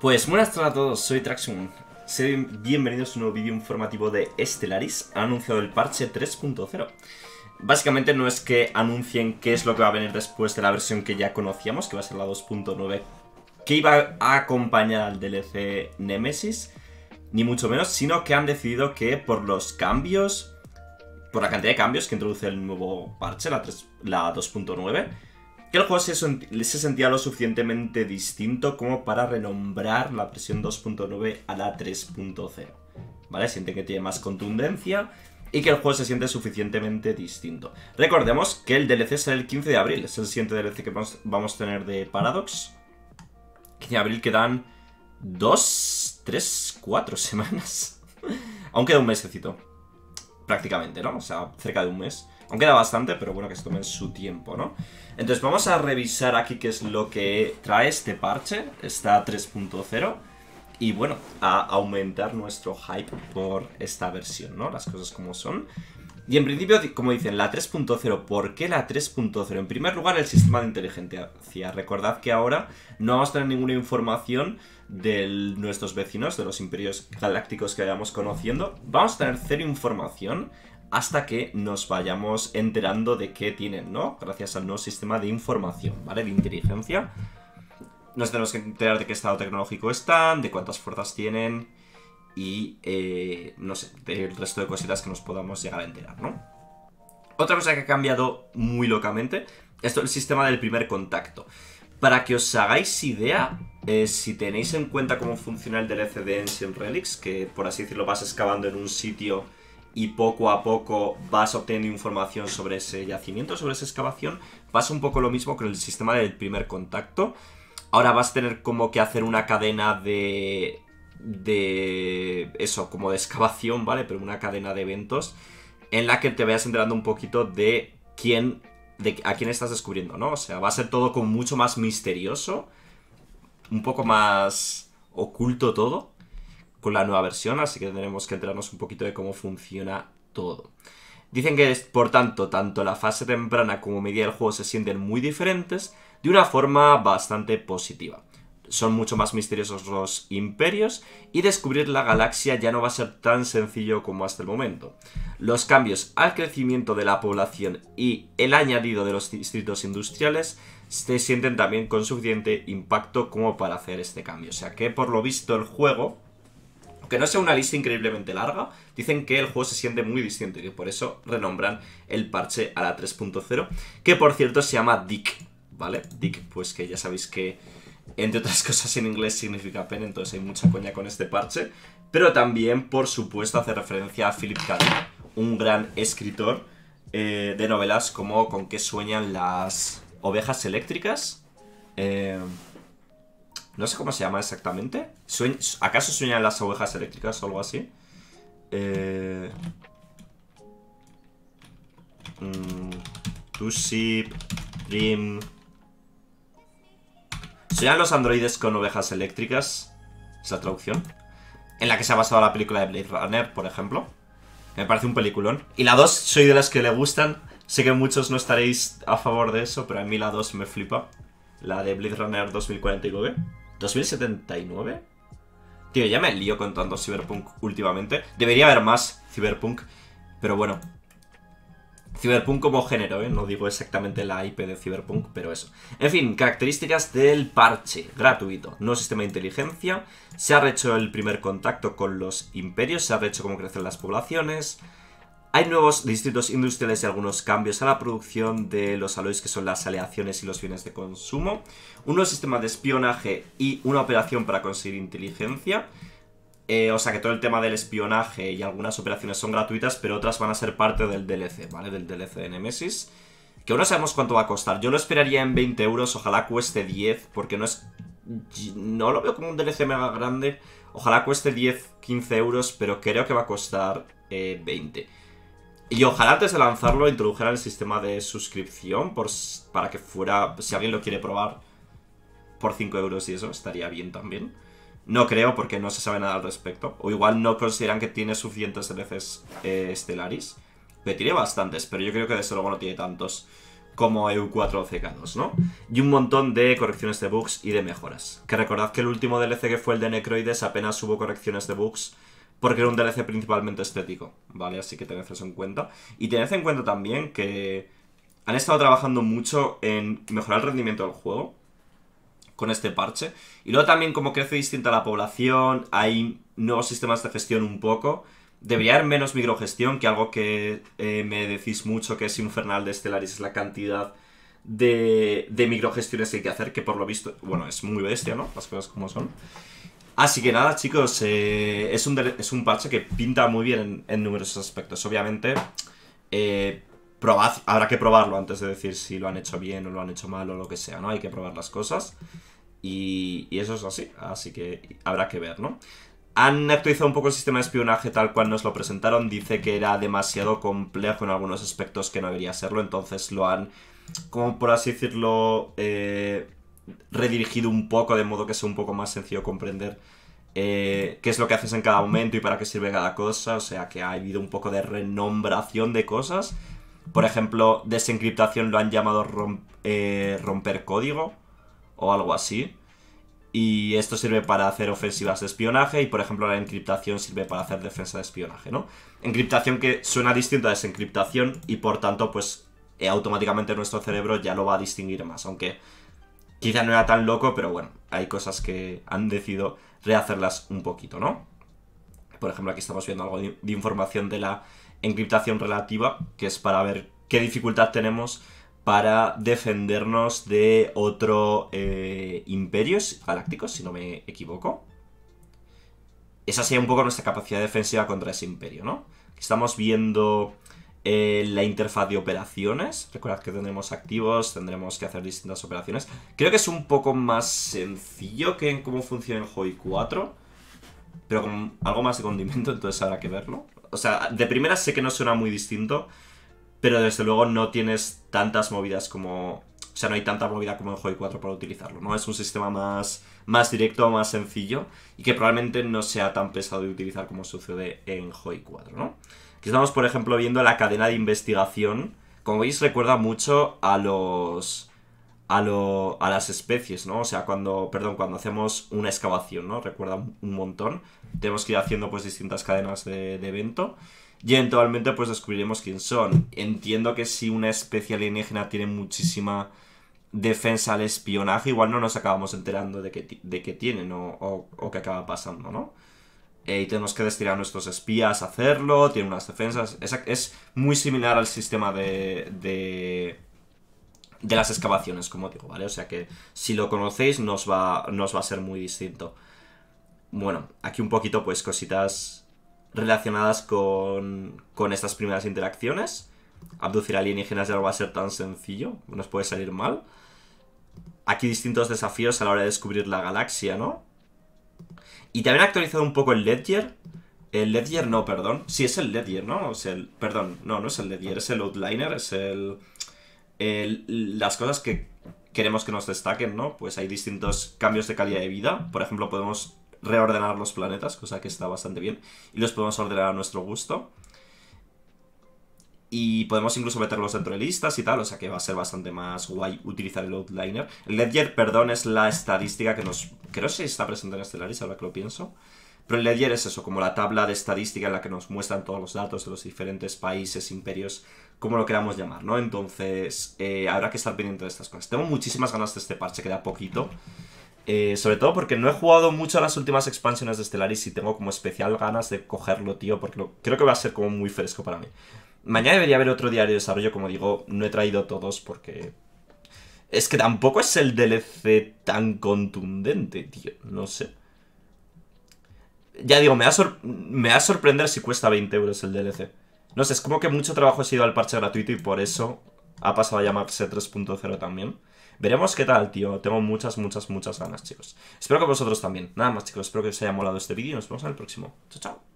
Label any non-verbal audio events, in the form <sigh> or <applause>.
Pues buenas tardes a todos, soy Traxum. bienvenidos a un nuevo vídeo informativo de Stellaris. Han anunciado el parche 3.0. Básicamente no es que anuncien qué es lo que va a venir después de la versión que ya conocíamos, que va a ser la 2.9, que iba a acompañar al DLC Nemesis, ni mucho menos, sino que han decidido que por los cambios, por la cantidad de cambios que introduce el nuevo parche, la, la 2.9, que el juego se, sentía lo suficientemente distinto como para renombrar la versión 2.9 a la 3.0. ¿Vale? Siente que tiene más contundencia y que el juego se siente suficientemente distinto. Recordemos que el DLC es el 15 de abril, es el siguiente DLC que vamos, a tener de Paradox. 15 de abril quedan 2, 3, 4 semanas. aunque <laughs> queda un mesecito prácticamente, ¿no? O sea, cerca de un mes. Aunque queda bastante, pero bueno, que se tomen su tiempo, ¿no? Entonces vamos a revisar aquí qué es lo que trae este parche, está 3.0, y bueno, a aumentar nuestro hype por esta versión, ¿no? Las cosas como son. Y en principio, como dicen, la 3.0. ¿Por qué la 3.0? En primer lugar, el sistema de inteligencia. Recordad que ahora no vamos a tener ninguna información de nuestros vecinos, de los imperios galácticos que vayamos conociendo. Vamos a tener cero información hasta que nos vayamos enterando de qué tienen, ¿no? Gracias al nuevo sistema de información, ¿vale? De inteligencia. Nos tenemos que enterar de qué estado tecnológico están, de cuántas fuerzas tienen, y, eh, no sé, el resto de cositas que nos podamos llegar a enterar, ¿no? Otra cosa que ha cambiado muy locamente Esto es el sistema del primer contacto. Para que os hagáis idea, eh, si tenéis en cuenta cómo funciona el DLC de Ancient Relics, que por así decirlo vas excavando en un sitio y poco a poco vas obteniendo información sobre ese yacimiento, sobre esa excavación, pasa un poco lo mismo con el sistema del primer contacto. Ahora vas a tener como que hacer una cadena de de eso, como de excavación, ¿vale? Pero una cadena de eventos en la que te vayas enterando un poquito de quién, de a quién estás descubriendo, ¿no? O sea, va a ser todo con mucho más misterioso, un poco más oculto todo con la nueva versión, así que tenemos que enterarnos un poquito de cómo funciona todo. Dicen que, por tanto, tanto la fase temprana como media del juego se sienten muy diferentes de una forma bastante positiva son mucho más misteriosos los imperios y descubrir la galaxia ya no va a ser tan sencillo como hasta el momento. Los cambios al crecimiento de la población y el añadido de los distritos industriales se sienten también con suficiente impacto como para hacer este cambio. O sea que por lo visto el juego, aunque no sea una lista increíblemente larga, dicen que el juego se siente muy distinto y que por eso renombran el parche a la 3.0, que por cierto se llama Dick, ¿vale? Dick, pues que ya sabéis que entre otras <laughs> cosas, en inglés significa pen, entonces hay mucha coña con este parche. Pero también, por supuesto, hace referencia a Philip K. un gran escritor eh, de novelas como Con qué sueñan las ovejas eléctricas. Eh, no sé cómo se llama exactamente. ¿Acaso sueñan las ovejas eléctricas o algo así? Eh... Mm, a los androides con ovejas eléctricas. Es la traducción. En la que se ha basado la película de Blade Runner, por ejemplo. Me parece un peliculón. Y la 2, soy de las que le gustan. Sé que muchos no estaréis a favor de eso, pero a mí la 2 me flipa. La de Blade Runner 2049. ¿2079? Tío, ya me lío contando Cyberpunk últimamente. Debería haber más Cyberpunk, pero bueno, Cyberpunk como género, ¿eh? no digo exactamente la IP de Cyberpunk, pero eso. En fin, características del parche, gratuito, no sistema de inteligencia, se ha rechazado el primer contacto con los imperios, se ha rechazado cómo crecen las poblaciones, hay nuevos distritos industriales y algunos cambios a la producción de los aloes, que son las aleaciones y los bienes de consumo, un nuevo sistema de espionaje y una operación para conseguir inteligencia, eh, o sea que todo el tema del espionaje y algunas operaciones son gratuitas, pero otras van a ser parte del DLC, ¿vale? Del DLC de Nemesis. Que aún no sabemos cuánto va a costar. Yo lo esperaría en 20 euros, ojalá cueste 10, porque no es... No lo veo como un DLC mega grande. Ojalá cueste 10, 15 euros, pero creo que va a costar 20. Eh, y ojalá antes de lanzarlo introdujeran el sistema de suscripción para que fuera, si alguien lo quiere probar, por 5 euros y eso, estaría bien también. No creo, porque no se sabe nada al respecto. O igual no consideran que tiene suficientes DLCs Stellaris. Eh, estelaris. tiene bastantes, pero yo creo que desde luego no tiene tantos como EU4 o CK2, ¿no? Y un montón de correcciones de bugs y de mejoras. Que recordad que el último DLC que fue el de Necroides apenas hubo correcciones de bugs porque era un DLC principalmente estético, ¿vale? Así que tened eso en cuenta. Y tened en cuenta también que han estado trabajando mucho en mejorar el rendimiento del juego con este parche. Y luego también como crece distinta la población, hay nuevos sistemas de gestión un poco. Debería haber menos microgestión, que algo que eh, me decís mucho que es infernal de Stellaris, es la cantidad de, de, microgestiones que hay que hacer, que por lo visto, bueno, es muy bestia, ¿no? Las cosas como son. Así que nada, chicos, eh, es, un, es un parche que pinta muy bien en, numerosos aspectos. Obviamente, eh, habrá que probarlo antes de decir si lo han hecho bien o lo han hecho mal o lo que sea, ¿no? Hay que probar las cosas. Y, eso es así, así que habrá que ver, ¿no? Han actualizado un poco el sistema de espionaje tal cual nos lo presentaron. Dice que era demasiado complejo en algunos aspectos que no debería serlo, entonces lo han, como por así decirlo, eh, redirigido un poco, de modo que sea un poco más sencillo comprender eh, qué es lo que haces en cada momento y para qué sirve cada cosa. O sea que ha habido un poco de renombración de cosas por ejemplo, desencriptación lo han llamado eh, romper código o algo así. Y esto sirve para hacer ofensivas de espionaje y, por ejemplo, la encriptación sirve para hacer defensa de espionaje, ¿no? Encriptación que suena distinto a desencriptación y, por tanto, pues eh, automáticamente nuestro cerebro ya lo va a distinguir más, aunque quizá no era tan loco, pero bueno, hay cosas que han decidido rehacerlas un poquito, ¿no? Por ejemplo, aquí estamos viendo algo de, información de la encriptación relativa, que es para ver qué dificultad tenemos para defendernos de otro imperio eh, imperios galácticos, si no me equivoco. Esa sería un poco nuestra capacidad defensiva contra ese imperio, ¿no? Estamos viendo eh, la interfaz de operaciones. Recuerda que tendremos activos, tendremos que hacer distintas operaciones. Creo que es un poco más sencillo que en cómo funciona el Joy 4 pero con algo más de condimento, entonces habrá que verlo. O sea, de primera sé que no suena muy distinto, pero desde luego no tienes tantas movidas como... O sea, no hay tanta movida como en Joy 4 para utilizarlo, ¿no? Es un sistema más, más directo, más sencillo y que probablemente no sea tan pesado de utilizar como sucede en Joy 4, ¿no? Aquí estamos, por ejemplo, viendo la cadena de investigación. Como veis, recuerda mucho a los a, lo, a las especies, ¿no? O sea, cuando, perdón, cuando hacemos una excavación, ¿no? Recuerda un, montón. Tenemos que ir haciendo pues distintas cadenas de, evento y eventualmente pues descubriremos quién son. Entiendo que si una especie alienígena tiene muchísima defensa al espionaje, igual no nos acabamos enterando de qué de qué tienen o, qué acaba pasando, ¿no? Eh, y tenemos que destinar a nuestros espías a hacerlo, tiene unas defensas. Es, es muy similar al sistema de, de de las excavaciones, como digo, ¿vale? O sea que si lo conocéis nos va, nos va a ser muy distinto. Bueno, aquí un poquito pues cositas relacionadas con, con estas primeras interacciones. Abducir alienígenas ya no va a ser tan sencillo, nos puede salir mal. Aquí distintos desafíos a la hora de descubrir la galaxia, ¿no? Y también ha actualizado un poco el Ledger. El Ledger no, perdón. Sí, es el Ledger, ¿no? perdón, no, no es el Ledger, es el Outliner, es el las cosas que queremos que nos destaquen, ¿no? Pues hay distintos cambios de calidad de vida. Por ejemplo, podemos reordenar los planetas, cosa que está bastante bien, y los podemos ordenar a nuestro gusto. Y podemos incluso meterlos dentro de listas y tal, o sea que va a ser bastante más guay utilizar el Outliner. El Ledger, perdón, es la estadística que nos... Creo que está presente en Stellaris, ahora que lo pienso. Pero ledger es eso, como la tabla de estadística en la que nos muestran todos los datos de los diferentes países, imperios, como lo queramos llamar, ¿no? Entonces, eh, habrá que estar pendiente de estas cosas. Tengo muchísimas ganas de este parche, queda poquito. Eh, sobre todo porque no he jugado mucho a las últimas expansiones de Stellaris y tengo como especial ganas de cogerlo, tío, porque creo que va a ser como muy fresco para mí. Mañana debería haber otro diario de desarrollo, como digo, no he traído todos porque... Es que tampoco es el DLC tan contundente, tío, no sé. Ya digo, me va, me a sorprender si cuesta 20 euros el DLC. No sé, es como que mucho trabajo ha sido al parche gratuito y por eso ha pasado a llamarse 3.0 también. Veremos qué tal, tío. Tengo muchas, muchas, muchas ganas, chicos. Espero que vosotros también. Nada más, chicos. Espero que os haya molado este vídeo y nos vemos en el próximo. Chao, chao.